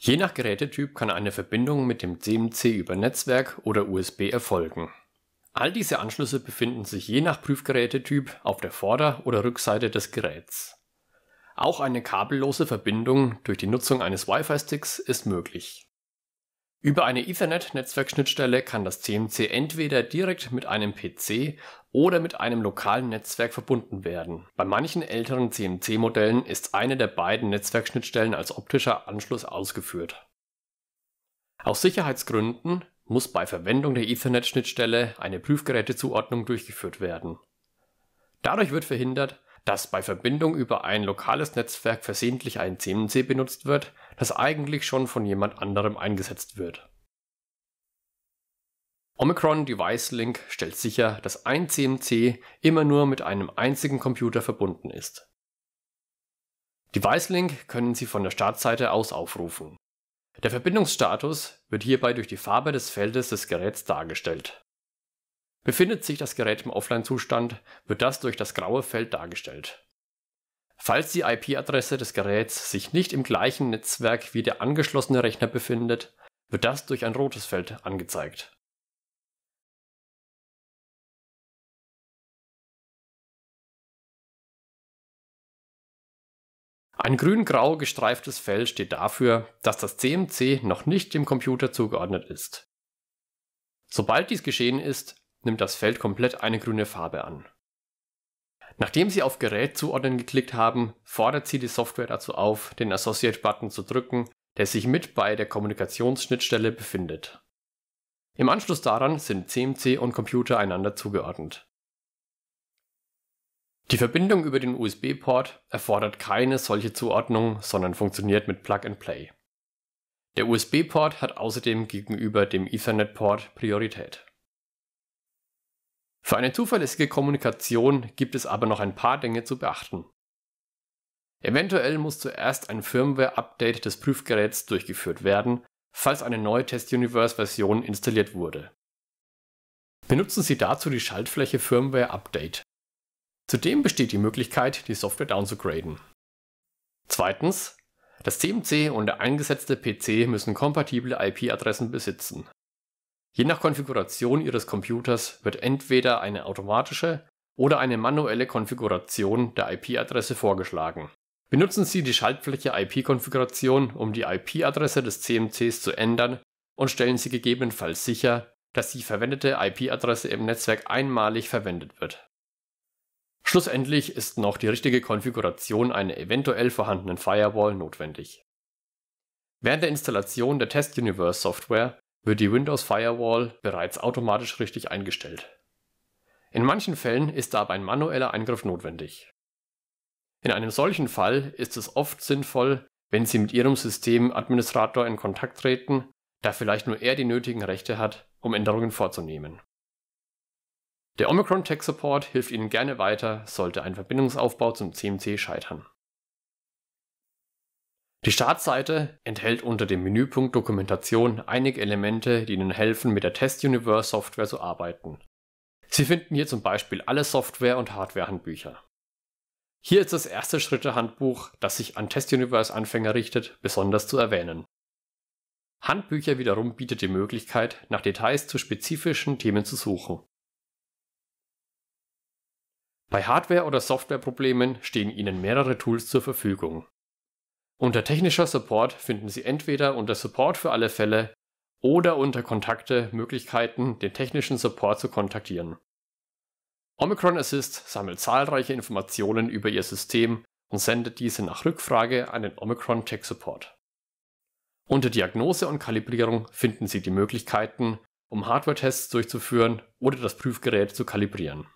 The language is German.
Je nach Gerätetyp kann eine Verbindung mit dem CMC über Netzwerk oder USB erfolgen. All diese Anschlüsse befinden sich je nach Prüfgerätetyp auf der Vorder- oder Rückseite des Geräts. Auch eine kabellose Verbindung durch die Nutzung eines Wi-Fi-Sticks ist möglich über eine Ethernet-Netzwerkschnittstelle kann das CMC entweder direkt mit einem PC oder mit einem lokalen Netzwerk verbunden werden. Bei manchen älteren CMC-Modellen ist eine der beiden Netzwerkschnittstellen als optischer Anschluss ausgeführt. Aus Sicherheitsgründen muss bei Verwendung der Ethernet-Schnittstelle eine Prüfgerätezuordnung durchgeführt werden. Dadurch wird verhindert dass bei Verbindung über ein lokales Netzwerk versehentlich ein CMC benutzt wird, das eigentlich schon von jemand anderem eingesetzt wird. Omicron Device Link stellt sicher, dass ein CMC immer nur mit einem einzigen Computer verbunden ist. Device Link können Sie von der Startseite aus aufrufen. Der Verbindungsstatus wird hierbei durch die Farbe des Feldes des Geräts dargestellt. Befindet sich das Gerät im Offline-Zustand, wird das durch das graue Feld dargestellt. Falls die IP-Adresse des Geräts sich nicht im gleichen Netzwerk wie der angeschlossene Rechner befindet, wird das durch ein rotes Feld angezeigt. Ein grün-grau gestreiftes Feld steht dafür, dass das CMC noch nicht dem Computer zugeordnet ist. Sobald dies geschehen ist, nimmt das Feld komplett eine grüne Farbe an. Nachdem Sie auf Gerät zuordnen geklickt haben, fordert Sie die Software dazu auf, den Associate-Button zu drücken, der sich mit bei der Kommunikationsschnittstelle befindet. Im Anschluss daran sind CMC und Computer einander zugeordnet. Die Verbindung über den USB-Port erfordert keine solche Zuordnung, sondern funktioniert mit Plug and Play. Der USB-Port hat außerdem gegenüber dem Ethernet-Port Priorität. Für eine zuverlässige Kommunikation gibt es aber noch ein paar Dinge zu beachten. Eventuell muss zuerst ein Firmware-Update des Prüfgeräts durchgeführt werden, falls eine neue Test Universe-Version installiert wurde. Benutzen Sie dazu die Schaltfläche Firmware Update. Zudem besteht die Möglichkeit, die Software downzugraden. Zweitens, das CMC und der eingesetzte PC müssen kompatible IP-Adressen besitzen. Je nach Konfiguration Ihres Computers wird entweder eine automatische oder eine manuelle Konfiguration der IP-Adresse vorgeschlagen. Benutzen Sie die Schaltfläche IP-Konfiguration, um die IP-Adresse des CMCs zu ändern und stellen Sie gegebenenfalls sicher, dass die verwendete IP-Adresse im Netzwerk einmalig verwendet wird. Schlussendlich ist noch die richtige Konfiguration einer eventuell vorhandenen Firewall notwendig. Während der Installation der Test Universe Software wird die Windows Firewall bereits automatisch richtig eingestellt. In manchen Fällen ist aber ein manueller Eingriff notwendig. In einem solchen Fall ist es oft sinnvoll, wenn Sie mit Ihrem Systemadministrator in Kontakt treten, da vielleicht nur er die nötigen Rechte hat, um Änderungen vorzunehmen. Der Omicron Tech Support hilft Ihnen gerne weiter, sollte ein Verbindungsaufbau zum CMC scheitern. Die Startseite enthält unter dem Menüpunkt Dokumentation einige Elemente, die Ihnen helfen, mit der Test Universe Software zu arbeiten. Sie finden hier zum Beispiel alle Software- und Hardware-Handbücher. Hier ist das erste Schritte-Handbuch, das sich an Test Universe-Anfänger richtet, besonders zu erwähnen. Handbücher wiederum bietet die Möglichkeit, nach Details zu spezifischen Themen zu suchen. Bei Hardware- oder Softwareproblemen stehen Ihnen mehrere Tools zur Verfügung. Unter technischer Support finden Sie entweder unter Support für alle Fälle oder unter Kontakte Möglichkeiten, den technischen Support zu kontaktieren. Omicron Assist sammelt zahlreiche Informationen über Ihr System und sendet diese nach Rückfrage an den Omicron Tech Support. Unter Diagnose und Kalibrierung finden Sie die Möglichkeiten, um Hardware-Tests durchzuführen oder das Prüfgerät zu kalibrieren.